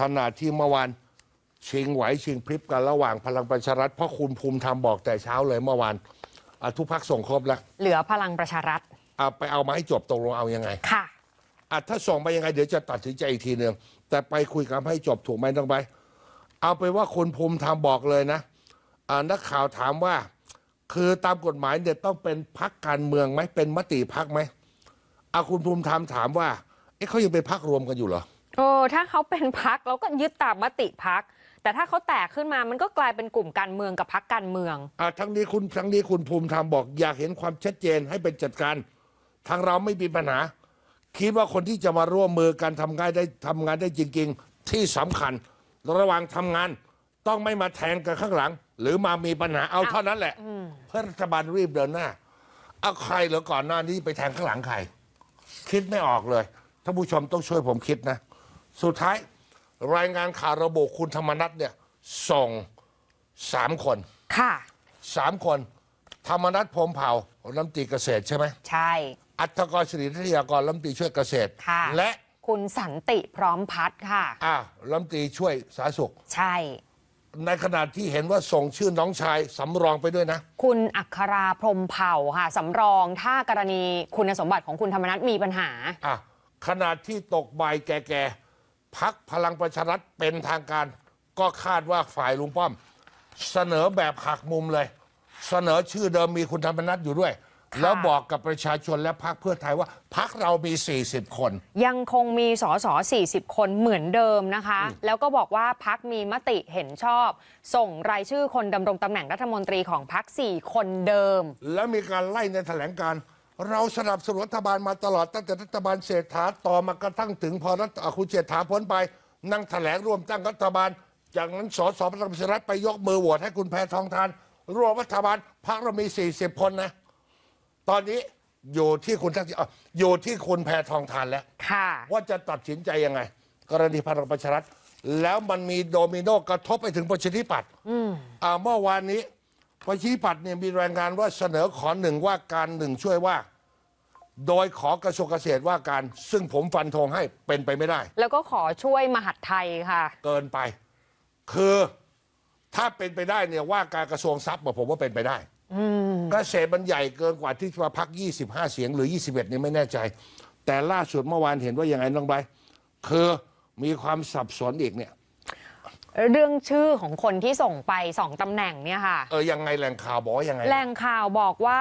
ขณะที่เมื่อวานชิงไหวชิงพริบกันระหว่างพลังประชารัฐเพราะคุณภูมิธรรมบอกแต่เช้าเลยเมื่อวานทุกพักส่งครบแล้ว เหลือพลังประชารัฐไปเอามาให้จบตกลงเอายังไงค่ะถ้าส่งไปยังไงเดี๋ยวจะตัดสินใจอีกทีหนึ่ง แต่ไปคุยกันให้จบถูกไหมต้องไปเอาไปว่าคุณภูมิธรรมบอกเลยนะนักข่าวถามว่าคือตามกฎหมายเนี่ยต้องเป็นพักการเมืองไหมเป็นมติพักไหมอาคุณภูมิธรรมถามว่า เอ๊ะเขายังเป็นพักรวมกันอยู่เหรอโอ้ถ้าเขาเป็นพักเราก็ยึดตามมติพัก แต่ถ้าเขาแตกขึ้นมา มันก็กลายเป็นกลุ่มการเมืองกับพักการเมืองอทั้งนี้คุณทั้งนี้คุณภูมิธรรมบอกอยากเห็นความชัดเจนให้เป็นจัดการ ทางเราไม่มีปัญหา คิดว่าคนที่จะมาร่วมมือกันทำงานได้ทำงานได้จริง ๆ ที่สำคัญ ระหว่างทำงานต้องไม่มาแทง กันข้างหลัง หรือมามีปัญหาเอาเท่านั้นแหละเพื่อรัฐบาลรีบเดินหน้า เอาใครเหรือก่อนหน้านี้ไปแทงข้างหลังใคร คิดไม่ออกเลย ท่านผู้ชมต้องช่วยผมคิดนะสุดท้ายรายงานข่าวระบุคุณธรรมนัฐเนี่ยส่งสามคน ค่ะสามคน ธรรมนัฐพรมเผ่ารัมตีเกษตรใช่ไหม ใช่ อัตกรศรีทยากรรัมตีช่วยเกษตรค่ะและคุณสันติพร้อมพัฒน์ค่ะอ่ารัมตีช่วยสาธสุข ใช่ ในขณะที่เห็นว่าส่งชื่อน้องชาย สำรองไปด้วยนะ คุณอัคราพรมเผ่าค่ะสำรองถ้ากรณีคุณสมบัติของคุณธรรมนัฐมีปัญหาอ่ะขณะที่ตกใบแก่กพักพลังประชารัฐเป็นทางการ ก็คาดว่าฝ่ายลุงป้อมเสนอแบบหักมุมเลย เสนอชื่อเดิมมีคุณธรรมนัทอยู่ด้วย แล้วบอกกับประชาชนและพักเพื่อไทยว่า พักเรามี 40 คน ยังคงมีสส 40 คนเหมือนเดิมนะคะ แล้วก็บอกว่าพักมีมติเห็นชอบ ส่งรายชื่อคนดำรงตำแหน่งรัฐมนตรีของพัก4คนเดิมและมีการไล่ในแถลงการเราสนับสนุนรัฐบาลมาตลอดตั้งแต่รัฐบาลเศรษฐาต่อมากระทั่งถึงพอรัฐอ่ะคุณเศรษฐาพ้นไป นั่งแถลงร่วมตั้งรัฐบาล จากนั้นสสพลังประชารัฐไปยกมือโหวตให้คุณแพทองทานร่วมรัฐบาลพรรคเรามี40คนนะ ตอนนี้อยู่ที่คุณทักษิณออยู่ที่คุณแพทองทานแล้ว ค่ะ ว่าจะตัดสินใจยังไงกรณีพลังประชารัฐ แล้วมันมีโดมิโนกระทบไปถึงประชาธิปัตย์อ่าเมื่อวานนี้ประชาธิปัตย์เนี่ยมีรายงานว่าเสนอขอหนึ่งว่าการหนึ่งช่วยว่าโดยขอกระทรวงเกษตรว่าการซึ่งผมฟันธงให้เป็นไปไม่ได้ แล้วก็ขอช่วยมหัดไทยค่ะ เกินไป คือถ้าเป็นไปได้เนี่ยว่าการกระทรวงทรัพย์ผมว่าเป็นไปได้เกษตรมันใหญ่เกินกว่าที่มาพัก 25 เสียงหรือ 21 นี่ไม่แน่ใจ แต่ล่าสุดเมื่อวานเห็นว่ายังไงน้องใบคือ มีความสับสนอีกเนี่ย เรื่องชื่อของคนที่ส่งไปสองตำแหน่งเนี่ยค่ะเออยังไงแหล่งข่าวบอกว่ายังไงแหล่งข่าวบอกว่า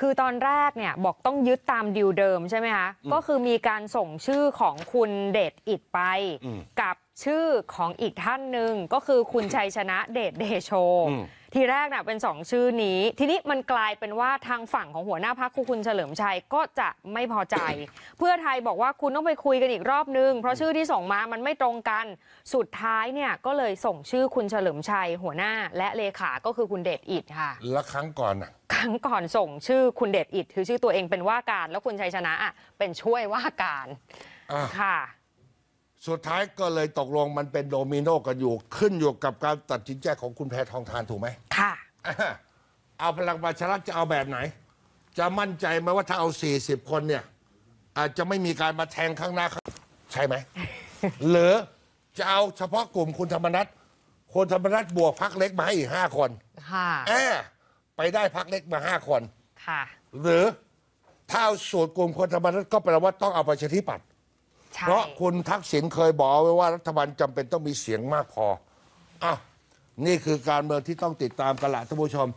คือตอนแรกเนี่ย บอกต้องยึดตามดิวเดิมใช่ไหมคะ ก็คือมีการส่งชื่อของคุณเดชอิดไป กับชื่อของอีกท่านหนึ่งก็คือคุณชัยชนะเดชเดโชทีแรกนะ่ะเป็น2ชื่อนี้ ทีนี้มันกลายเป็นว่าทางฝั่งของหัวหน้าพักคคุณเฉลิมชัยก็จะไม่พอใจ เพื่อไทยบอกว่าคุณต้องไปคุยกันอีกรอบนึง เพราะชื่อที่ส่งมามันไม่ตรงกัน สุดท้ายเนี่ยก็เลยส่งชื่อคุณเฉลิมชัย หัวหน้าและเลขา ก็คือคุณเดชอิดค่ะ และครั้งก่อนอ่ะครั้งก่อนส่งชื่อคุณเดชอิดคือชื่อตัวเองเป็นว่าการแล้วคุณชัยชนะอ่ะเป็นช่วยว่าการ ค่ะสุดท้ายก็เลยตกลงมันเป็นโดมิโนกันอยู่ ขึ้นอยู่กับการตัดสินใจของคุณแพทองทาน ถูกไหม ค่ะ เอาพลังประชารัฐจะเอาแบบไหน จะมั่นใจไหมว่าถ้าเอา 40 คนเนี่ย อาจจะไม่มีการมาแทงข้างหน้าใช่ไหม หรือจะเอาเฉพาะกลุ่มคุณธรรมนัฐคนธรรมนัฐบวกพักเล็กมาให้อีกห้าคนค่ะแอบไปได้พักเล็กมาห้าคน ค่ะ หรือถ้าเอาสูตรกลุ่มคนธรรมนัฐก็แปลว่าต้องเอาประชาธิปัตย์เพราะคุณทักษิณเคยบอกไว้ว่ารัฐบาลจำเป็นต้องมีเสียงมากพอ อ่ะนี่คือการเมืองที่ต้องติดตามกันละท่านผู้ชม